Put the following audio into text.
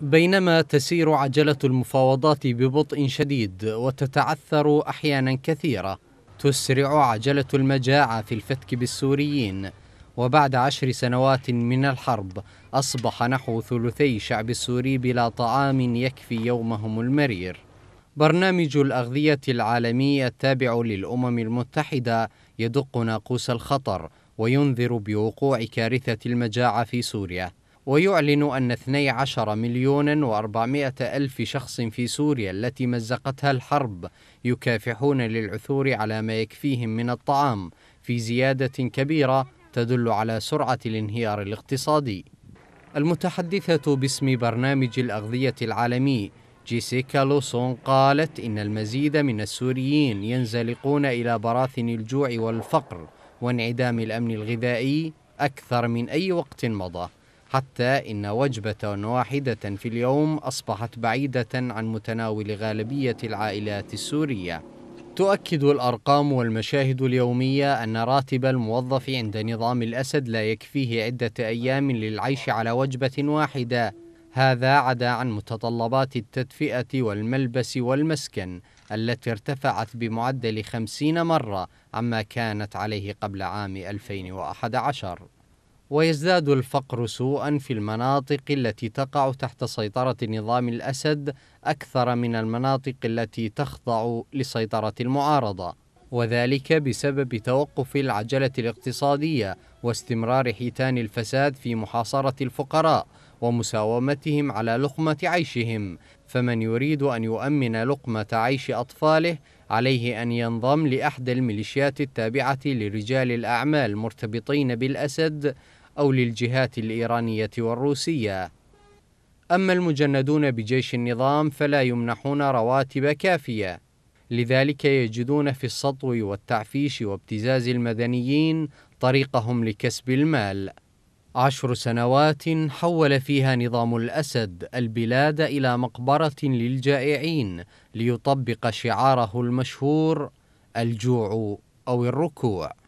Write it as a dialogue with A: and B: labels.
A: بينما تسير عجلة المفاوضات ببطء شديد وتتعثر أحيانا كثيرة تسرع عجلة المجاعة في الفتك بالسوريين وبعد عشر سنوات من الحرب أصبح نحو ثلثي شعب السوري بلا طعام يكفي يومهم المرير برنامج الأغذية العالمي التابع للأمم المتحدة يدق ناقوس الخطر وينذر بوقوع كارثة المجاعة في سوريا ويعلن أن 12 مليون و ألف شخص في سوريا التي مزقتها الحرب يكافحون للعثور على ما يكفيهم من الطعام في زيادة كبيرة تدل على سرعة الانهيار الاقتصادي المتحدثة باسم برنامج الأغذية العالمي جيسيكا لوسون قالت إن المزيد من السوريين ينزلقون إلى براثن الجوع والفقر وانعدام الأمن الغذائي أكثر من أي وقت مضى حتى إن وجبة واحدة في اليوم أصبحت بعيدة عن متناول غالبية العائلات السورية. تؤكد الأرقام والمشاهد اليومية أن راتب الموظف عند نظام الأسد لا يكفيه عدة أيام للعيش على وجبة واحدة، هذا عدا عن متطلبات التدفئة والملبس والمسكن التي ارتفعت بمعدل 50 مرة عما كانت عليه قبل عام 2011. ويزداد الفقر سوءا في المناطق التي تقع تحت سيطرة نظام الأسد أكثر من المناطق التي تخضع لسيطرة المعارضة وذلك بسبب توقف العجلة الاقتصادية واستمرار حيتان الفساد في محاصرة الفقراء ومساومتهم على لقمة عيشهم فمن يريد أن يؤمن لقمة عيش أطفاله عليه أن ينضم لأحد الميليشيات التابعة لرجال الأعمال مرتبطين بالأسد أو للجهات الإيرانية والروسية أما المجندون بجيش النظام فلا يمنحون رواتب كافية لذلك يجدون في السطو والتعفيش وابتزاز المدنيين طريقهم لكسب المال عشر سنوات حول فيها نظام الاسد البلاد الى مقبره للجائعين ليطبق شعاره المشهور الجوع او الركوع